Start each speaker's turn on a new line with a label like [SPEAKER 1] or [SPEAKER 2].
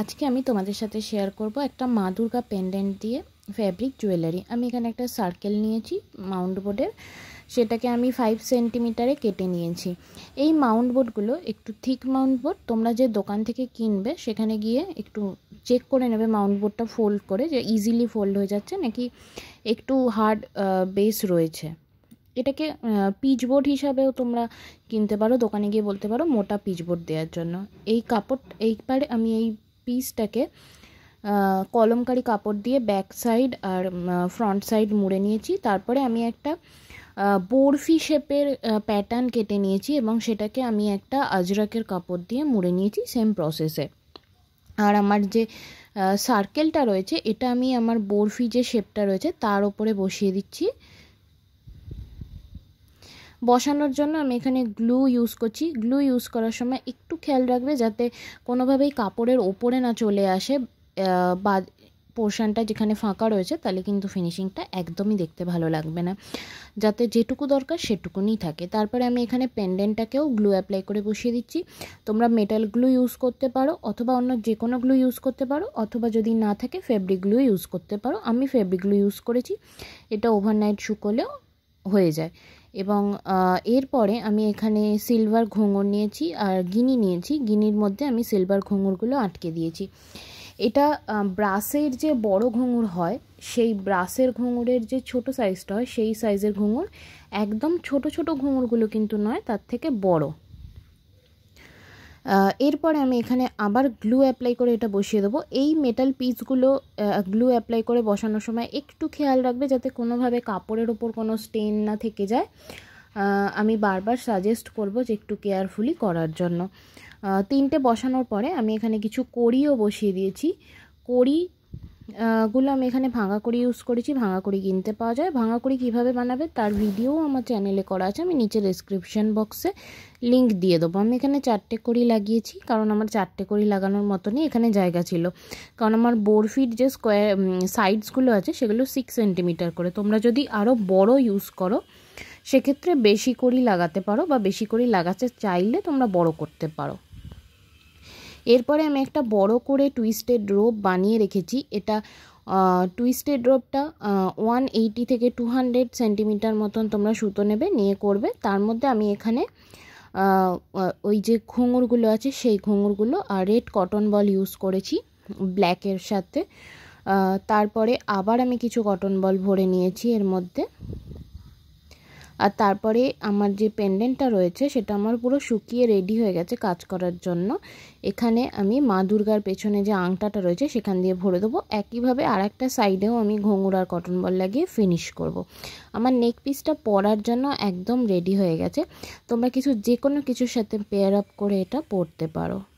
[SPEAKER 1] আজকে আমি তোমাদের সাথে শেয়ার করব একটা মা দুর্গা পেন্ডেন্ট দিয়ে ফ্যাব্রিক জুয়েলারি আমি এখানে একটা সার্কেল নিয়েছি মাউন্ট বোর্ডের সেটাকে আমি ফাইভ সেন্টিমিটারে কেটে নিয়েছি এই মাউন্ট বোর্ডগুলো একটু থিক মাউন্ট বোর্ড তোমরা যে দোকান থেকে কিনবে সেখানে গিয়ে একটু চেক করে নেবে মাউন্ট বোর্ডটা ফোল্ড করে যে ইজিলি ফোল্ড হয়ে যাচ্ছে নাকি একটু হার্ড বেস রয়েছে এটাকে পিচ বোর্ড হিসাবেও তোমরা কিনতে পারো দোকানে গিয়ে বলতে পারো মোটা পিচ বোর্ড দেওয়ার জন্য এই কাপড় এইবারে আমি এই পিসটাকে কলমকারি কাপড় দিয়ে ব্যাক সাইড আর ফ্রন্ট সাইড মুড়ে নিয়েছি তারপরে আমি একটা বরফি শেপের প্যাটার্ন কেটে নিয়েছি এবং সেটাকে আমি একটা আজরাকের কাপড় দিয়ে মুড়ে নিয়েছি সেম প্রসেসে আর আমার যে সার্কেলটা রয়েছে এটা আমি আমার বরফি যে শেপটা রয়েছে তার ওপরে বসিয়ে দিচ্ছি বসানোর জন্য আমি এখানে গ্লু ইউজ করছি গ্লু ইউজ করার সময় একটু খেয়াল রাখবে যাতে কোনোভাবেই কাপড়ের ওপরে না চলে আসে বা পোর্শানটা যেখানে ফাঁকা রয়েছে তাহলে কিন্তু ফিনিশিংটা একদমই দেখতে ভালো লাগবে না যাতে যেটুকু দরকার সেটুকুনি থাকে তারপরে আমি এখানে পেন্ডেন্টটাকেও গ্লু অ্যাপ্লাই করে বসিয়ে দিচ্ছি তোমরা মেটাল গ্লু ইউজ করতে পারো অথবা অন্য যে কোনো গ্লু ইউজ করতে পারো অথবা যদি না থাকে ফেব্রিক গ্লু ইউজ করতে পারো আমি ফেব্রিক গ্লু ইউজ করেছি এটা ওভারনাইট শুকোলেও হয়ে যায় এবং এরপরে আমি এখানে সিলভার ঘুঙুর নিয়েছি আর গিনি নিয়েছি গিনির মধ্যে আমি সিলভার ঘুঙুরগুলো আটকে দিয়েছি এটা ব্রাসের যে বড় ঘুঙুর হয় সেই ব্রাসের ঘুঙুরের যে ছোট সাইজটা হয় সেই সাইজের ঘুঙুর একদম ছোট ছোট ঘুঙুরগুলো কিন্তু নয় তার থেকে বড় এরপরে আমি এখানে আবার গ্লু অ্যাপ্লাই করে এটা বসিয়ে দেবো এই মেটাল পিসগুলো গ্লু অ্যাপ্লাই করে বসানোর সময় একটু খেয়াল রাখবে যাতে কোনোভাবে কাপড়ের ওপর কোনো স্টেন না থেকে যায় আমি বারবার সাজেস্ট করব যে একটু কেয়ারফুলি করার জন্য তিনটে বসানোর পরে আমি এখানে কিছু কড়িও বসিয়ে দিয়েছি কড়ি গুলো আমি এখানে ভাঙা করি ইউজ করেছি ভাঙা করি কিনতে পাওয়া যায় ভাঙা করি কিভাবে বানাবে তার ভিডিও আমার চ্যানেলে করা আছে আমি নিচে ডেসক্রিপশন বক্সে লিংক দিয়ে দেবো আমি এখানে চারটে করি লাগিয়েছি কারণ আমার চারটে করি লাগানোর মতনই এখানে জায়গা ছিল কারণ আমার বোরফিট যে স্কোয়ার সাইডসগুলো আছে সেগুলো সিক্স সেন্টিমিটার করে তোমরা যদি আরও বড় ইউজ করো সেক্ষেত্রে বেশি করি লাগাতে পারো বা বেশি করি লাগাতে চাইলে তোমরা বড় করতে পারো এরপরে আমি একটা বড় করে টুইস্টেড রোপ বানিয়ে রেখেছি এটা টুইস্টেড রোপটা ওয়ান এইটি থেকে টু হান্ড্রেড সেন্টিমিটার মতন তোমরা সুতো নেবে নিয়ে করবে তার মধ্যে আমি এখানে ওই যে ঘুঙুরগুলো আছে সেই ঘুঙুরগুলো আর রেড কটন বল ইউজ করেছি ব্ল্যাকের সাথে তারপরে আবার আমি কিছু কটন বল ভরে নিয়েছি এর মধ্যে আর তারপরে আমার যে পেন্ডেন্টটা রয়েছে সেটা আমার পুরো শুকিয়ে রেডি হয়ে গেছে কাজ করার জন্য এখানে আমি মা দুর্গার পেছনে যে আংটাটা রয়েছে সেখান দিয়ে ভরে দেবো একইভাবে আর একটা সাইডেও আমি আর কটন বল লাগিয়ে ফিনিশ করব। আমার নেক পিসটা পরার জন্য একদম রেডি হয়ে গেছে তোমরা কিছু যে কোনো কিছুর সাথে পেয়ার আপ করে এটা পরতে পারো